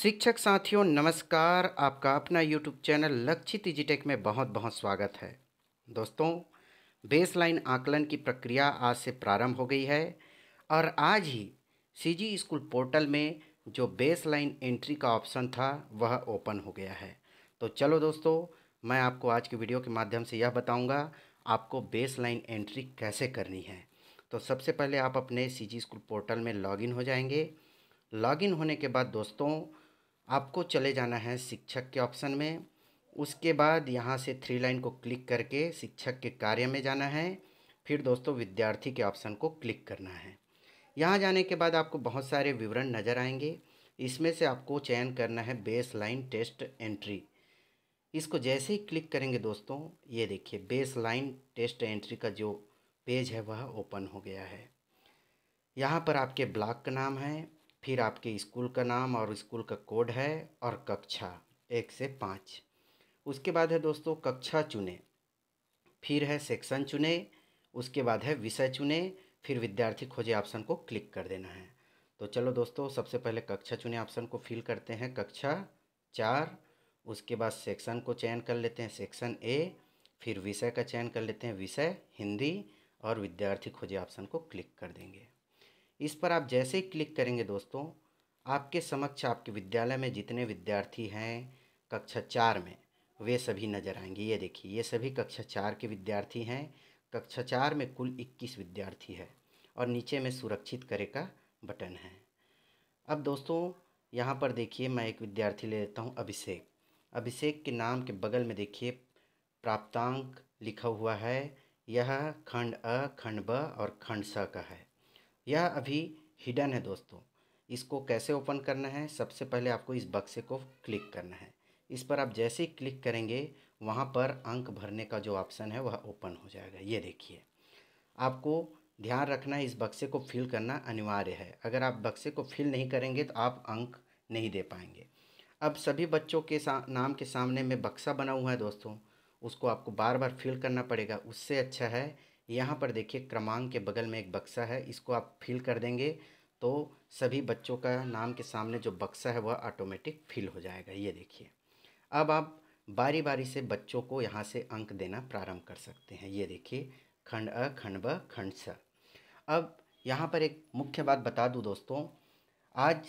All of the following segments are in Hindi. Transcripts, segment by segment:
शिक्षक साथियों नमस्कार आपका अपना यूट्यूब चैनल लक्ष्य इजीटेक में बहुत बहुत स्वागत है दोस्तों बेसलाइन आकलन की प्रक्रिया आज से प्रारंभ हो गई है और आज ही सीजी स्कूल पोर्टल में जो बेसलाइन एंट्री का ऑप्शन था वह ओपन हो गया है तो चलो दोस्तों मैं आपको आज की वीडियो के माध्यम से यह बताऊँगा आपको बेस एंट्री कैसे करनी है तो सबसे पहले आप अपने सी स्कूल पोर्टल में लॉगिन हो जाएंगे लॉगिन होने के बाद दोस्तों आपको चले जाना है शिक्षक के ऑप्शन में उसके बाद यहाँ से थ्री लाइन को क्लिक करके शिक्षक के कार्य में जाना है फिर दोस्तों विद्यार्थी के ऑप्शन को क्लिक करना है यहाँ जाने के बाद आपको बहुत सारे विवरण नज़र आएंगे इसमें से आपको चयन करना है बेस लाइन टेस्ट एंट्री इसको जैसे ही क्लिक करेंगे दोस्तों ये देखिए बेस लाइन टेस्ट एंट्री का जो पेज है वह ओपन हो गया है यहाँ पर आपके ब्लॉक का नाम है फिर आपके स्कूल का नाम और स्कूल का कोड है और कक्षा एक से पाँच उसके बाद है दोस्तों कक्षा चुने फिर है सेक्शन चुने उसके बाद है विषय चुने फिर विद्यार्थी खोजे ऑप्शन को क्लिक कर देना है तो चलो दोस्तों सबसे पहले कक्षा चुने ऑप्शन को फिल करते हैं कक्षा चार उसके बाद सेक्शन को चयन कर लेते हैं सेक्शन ए फिर विषय का चयन कर लेते हैं विषय हिंदी और विद्यार्थी खोजे ऑप्शन को क्लिक कर देंगे इस पर आप जैसे ही क्लिक करेंगे दोस्तों आपके समक्ष आपके विद्यालय में जितने विद्यार्थी हैं कक्षा चार में वे सभी नज़र आएंगे ये देखिए ये सभी कक्षा चार के विद्यार्थी हैं कक्षा चार में कुल इक्कीस विद्यार्थी है और नीचे में सुरक्षित करे का बटन है अब दोस्तों यहाँ पर देखिए मैं एक विद्यार्थी ले लेता हूँ अभिषेक अभिषेक के नाम के बगल में देखिए प्राप्तांक लिखा हुआ है यह खंड अ खंड ब और खंड स का है यह अभी हिडन है दोस्तों इसको कैसे ओपन करना है सबसे पहले आपको इस बक्से को क्लिक करना है इस पर आप जैसे ही क्लिक करेंगे वहाँ पर अंक भरने का जो ऑप्शन है वह ओपन हो जाएगा ये देखिए आपको ध्यान रखना इस बक्से को फिल करना अनिवार्य है अगर आप बक्से को फिल नहीं करेंगे तो आप अंक नहीं दे पाएंगे अब सभी बच्चों के नाम के सामने में बक्सा बना हुआ है दोस्तों उसको आपको बार बार फिल करना पड़ेगा उससे अच्छा है यहाँ पर देखिए क्रमांक के बगल में एक बक्सा है इसको आप फिल कर देंगे तो सभी बच्चों का नाम के सामने जो बक्सा है वह ऑटोमेटिक फिल हो जाएगा ये देखिए अब आप बारी बारी से बच्चों को यहाँ से अंक देना प्रारंभ कर सकते हैं ये देखिए खंड अ खंड ब खंड स अब यहाँ पर एक मुख्य बात बता दूँ दोस्तों आज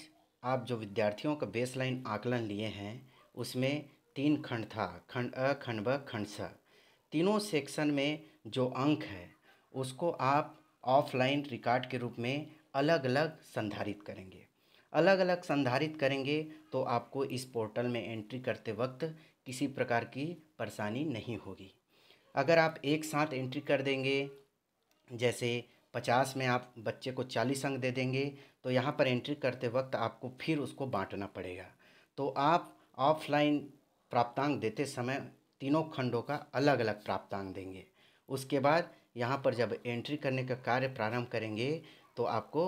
आप जो विद्यार्थियों का बेसलाइन आकलन लिए हैं उसमें तीन खंड था खंड अ खंड ब खंड स तीनों सेक्शन में जो अंक है उसको आप ऑफलाइन रिकॉर्ड के रूप में अलग अलग संधारित करेंगे अलग अलग संधारित करेंगे तो आपको इस पोर्टल में एंट्री करते वक्त किसी प्रकार की परेशानी नहीं होगी अगर आप एक साथ एंट्री कर देंगे जैसे पचास में आप बच्चे को चालीस अंक दे देंगे तो यहाँ पर एंट्री करते वक्त आपको फिर उसको बांटना पड़ेगा तो आप ऑफलाइन प्राप्तांक देते समय तीनों खंडों का अलग अलग प्राप्तांक देंगे उसके बाद यहाँ पर जब एंट्री करने का कार्य प्रारंभ करेंगे तो आपको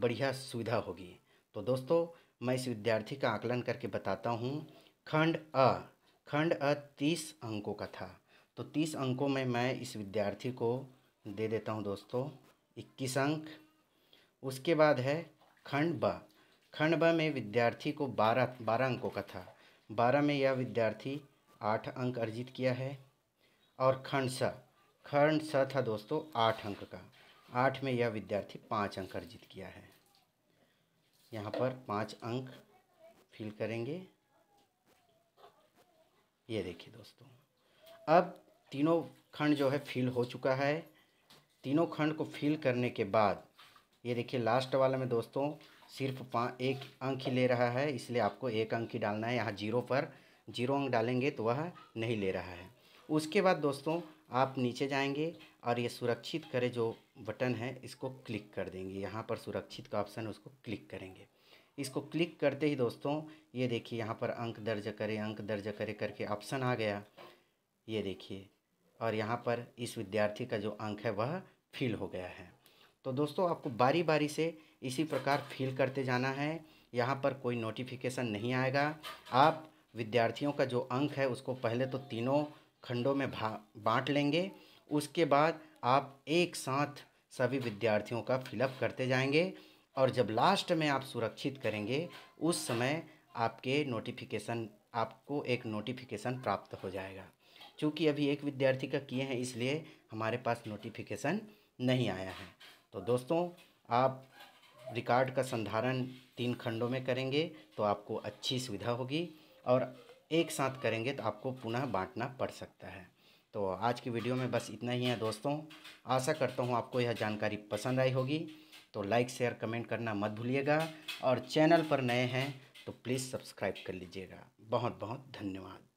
बढ़िया सुविधा होगी तो दोस्तों मैं इस विद्यार्थी का आकलन करके बताता हूँ खंड अ खंड अ तीस अंकों का था तो तीस अंकों में मैं इस विद्यार्थी को दे देता हूँ दोस्तों इक्कीस अंक उसके बाद है खंड ब खंड ब में विद्यार्थी को बारह बारह अंकों का था बारह में यह विद्यार्थी आठ अंक अर्जित किया है और खंड स खंड स था दोस्तों आठ अंक का आठ में यह विद्यार्थी पाँच अंक अर्जित किया है यहाँ पर पाँच अंक फिल करेंगे ये देखिए दोस्तों अब तीनों खंड जो है फिल हो चुका है तीनों खंड को फिल करने के बाद ये देखिए लास्ट वाला में दोस्तों सिर्फ पाँच एक अंक ही ले रहा है इसलिए आपको एक अंक ही डालना है यहाँ जीरो पर जीरो अंक डालेंगे तो वह नहीं ले रहा है उसके बाद दोस्तों आप नीचे जाएंगे और ये सुरक्षित करें जो बटन है इसको क्लिक कर देंगे यहाँ पर सुरक्षित का ऑप्शन है उसको क्लिक करेंगे इसको क्लिक करते ही दोस्तों ये देखिए यहाँ पर अंक दर्ज करें अंक दर्ज करें करके ऑप्शन आ गया ये देखिए और यहाँ पर इस विद्यार्थी का जो अंक है वह फिल हो गया है तो दोस्तों आपको बारी बारी से इसी प्रकार फिल करते जाना है यहाँ पर कोई नोटिफिकेशन नहीं आएगा आप विद्यार्थियों का जो अंक है उसको पहले तो तीनों खंडों में बांट लेंगे उसके बाद आप एक साथ सभी विद्यार्थियों का फिलअप करते जाएंगे और जब लास्ट में आप सुरक्षित करेंगे उस समय आपके नोटिफिकेशन आपको एक नोटिफिकेशन प्राप्त हो जाएगा क्योंकि अभी एक विद्यार्थी का किए हैं इसलिए हमारे पास नोटिफिकेशन नहीं आया है तो दोस्तों आप रिकॉर्ड का संधारण तीन खंडों में करेंगे तो आपको अच्छी सुविधा होगी और एक साथ करेंगे तो आपको पुनः बांटना पड़ सकता है तो आज की वीडियो में बस इतना ही है दोस्तों आशा करता हूँ आपको यह जानकारी पसंद आई होगी तो लाइक शेयर कमेंट करना मत भूलिएगा और चैनल पर नए हैं तो प्लीज़ सब्सक्राइब कर लीजिएगा बहुत बहुत धन्यवाद